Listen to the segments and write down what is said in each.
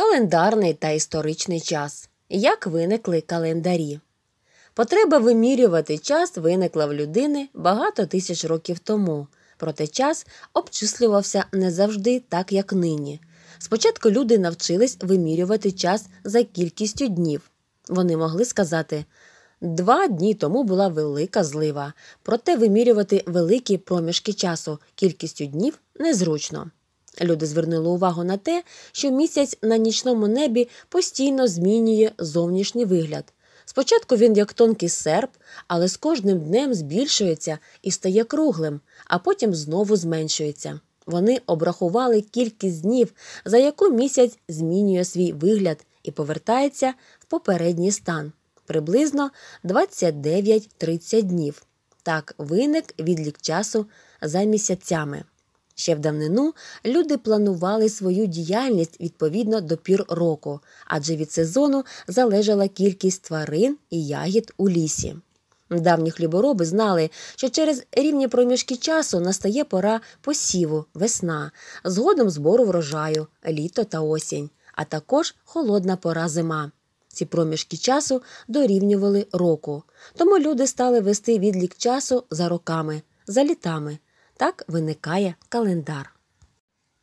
календарний та історичний час, як виникли календарі. Потреба вимірювати час виникла в людини багато тисяч років тому, проте час обчислювався не завжди так, як нині. Спочатку люди навчились вимірювати час за кількістю днів. Вони могли сказати, два дні тому була велика злива, проте вимірювати великі проміжки часу кількістю днів незручно. Люди звернули увагу на те, що місяць на нічному небі постійно змінює зовнішній вигляд. Спочатку він як тонкий серп, але з кожним днем збільшується і стає круглим, а потім знову зменшується. Вони обрахували кількість днів, за яку місяць змінює свій вигляд і повертається в попередній стан приблизно 29-30 днів. Так виник відлік часу за місяцями. Ще в давнину люди планували свою діяльність відповідно до пір року, адже від сезону залежала кількість тварин і ягід у лісі. Давні хлібороби знали, що через рівні проміжки часу настає пора посіву, весна, згодом збору врожаю, літо та осінь, а також холодна пора зима. Ці проміжки часу дорівнювали року, тому люди стали вести відлік часу за роками, за літами. Так виникає календар.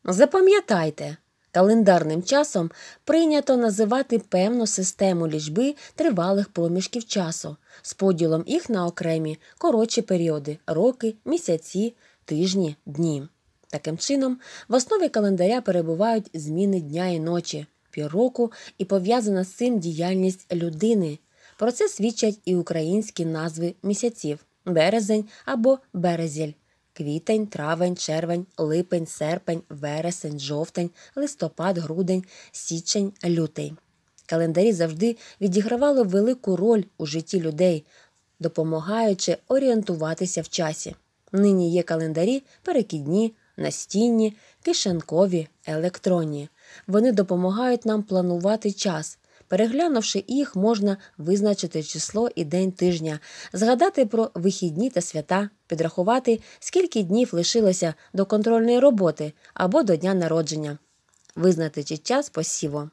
Запам'ятайте, календарним часом прийнято називати певну систему лічби тривалих проміжків часу з поділом їх на окремі коротші періоди роки, місяці, тижні, дні. Таким чином, в основі календаря перебувають зміни дня і ночі, півроку і пов'язана з цим діяльність людини. Про це свідчать і українські назви місяців березень або березіль квітень, травень, червень, липень, серпень, вересень, жовтень, листопад, грудень, січень, лютий. Календарі завжди відігравали велику роль у житті людей, допомагаючи орієнтуватися в часі. Нині є календарі перекідні, настінні, кишенкові, електронні. Вони допомагають нам планувати час, Переглянувши їх, можна визначити число і день тижня, згадати про вихідні та свята, підрахувати, скільки днів лишилося до контрольної роботи або до дня народження, визнати чи час посіву.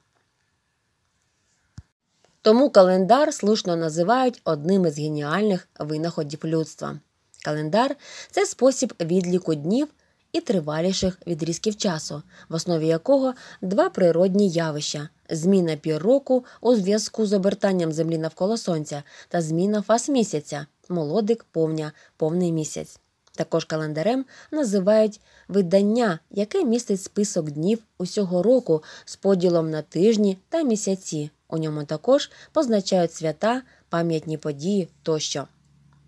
Тому календар слушно називають одним із геніальних винаходів людства. Календар це спосіб відліку днів і триваліших відрізків часу, в основі якого два природні явища зміна пір року у зв'язку з обертанням землі навколо сонця та зміна фаз місяця, молодик повня, повний місяць. Також календарем називають видання, яке містить список днів усього року з поділом на тижні та місяці. У ньому також позначають свята, пам'ятні події тощо.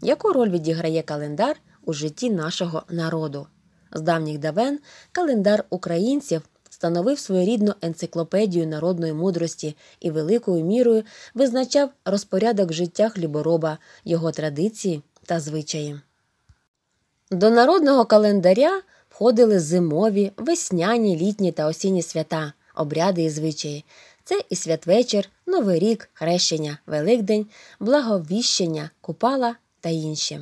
Яку роль відіграє календар у житті нашого народу? З давніх давен календар українців становив своєрідну енциклопедію народної мудрості і великою мірою визначав розпорядок життя хлібороба, його традиції та звичаї. До народного календаря входили зимові, весняні, літні та осінні свята, обряди і звичаї. Це і святвечір, Новий рік, хрещення, Великдень, благовіщення, купала та інші.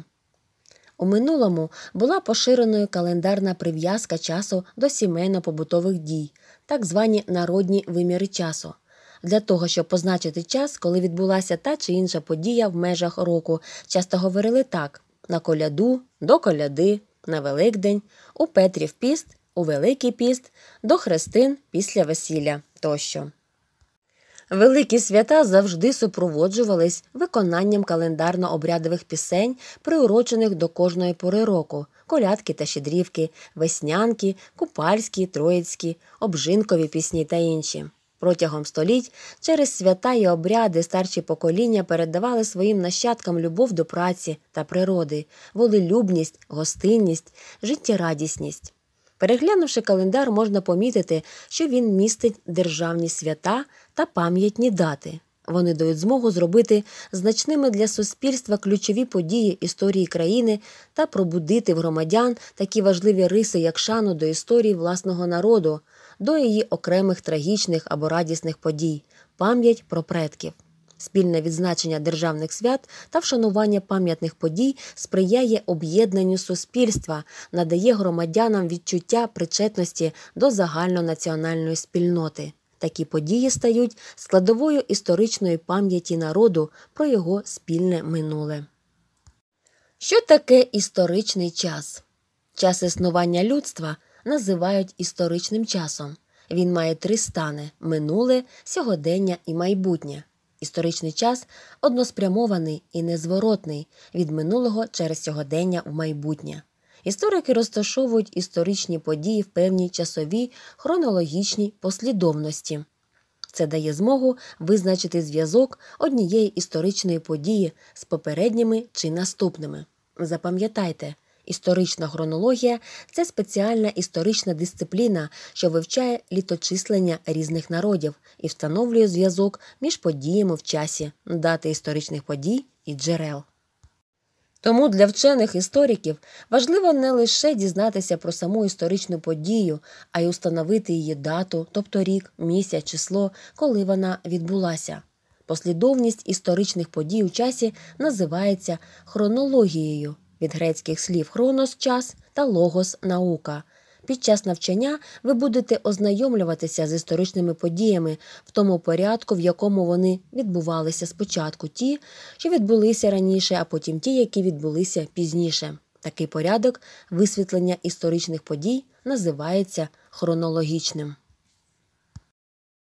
У минулому була поширеною календарна прив'язка часу до сімейно-побутових дій, так звані народні виміри часу. Для того, щоб позначити час, коли відбулася та чи інша подія в межах року, часто говорили так: на коляду, до коляди, на Великдень, у Петрів піст, у Великий піст, до хрестин після весілля тощо. Великі свята завжди супроводжувались виконанням календарно-обрядових пісень, приурочених до кожної пори року колядки та щедрівки, веснянки, купальські, троїцькі, обжинкові пісні та інші. Протягом століть через свята і обряди старші покоління передавали своїм нащадкам любов до праці та природи, волелюбність, гостинність, життєрадісність. Переглянувши календар, можна помітити, що він містить державні свята та пам'ятні дати. Вони дають змогу зробити значними для суспільства ключові події історії країни та пробудити в громадян такі важливі риси, як шану до історії власного народу, до її окремих трагічних або радісних подій, пам'ять про предків. Спільне відзначення державних свят та вшанування пам'ятних подій сприяє об'єднанню суспільства, надає громадянам відчуття причетності до загальнонаціональної спільноти. Такі події стають складовою історичної пам'яті народу про його спільне минуле. Що таке історичний час? Час існування людства називають історичним часом. Він має три стани минуле, сьогодення і майбутнє. Історичний час односпрямований і незворотний від минулого через сьогодення в майбутнє. Історики розташовують історичні події в певній часовій хронологічній послідовності. Це дає змогу визначити зв'язок однієї історичної події з попередніми чи наступними. Запам'ятайте, Історична хронологія це спеціальна історична дисципліна, що вивчає літочислення різних народів і встановлює зв'язок між подіями в часі, дати історичних подій і джерел. Тому для вчених істориків важливо не лише дізнатися про саму історичну подію, а й установити її дату, тобто рік, місяць, число, коли вона відбулася. Послідовність історичних подій у часі називається хронологією від грецьких слів хронос час та логос наука. Під час навчання ви будете ознайомлюватися з історичними подіями в тому порядку, в якому вони відбувалися спочатку ті, що відбулися раніше, а потім ті, які відбулися пізніше. Такий порядок висвітлення історичних подій називається хронологічним.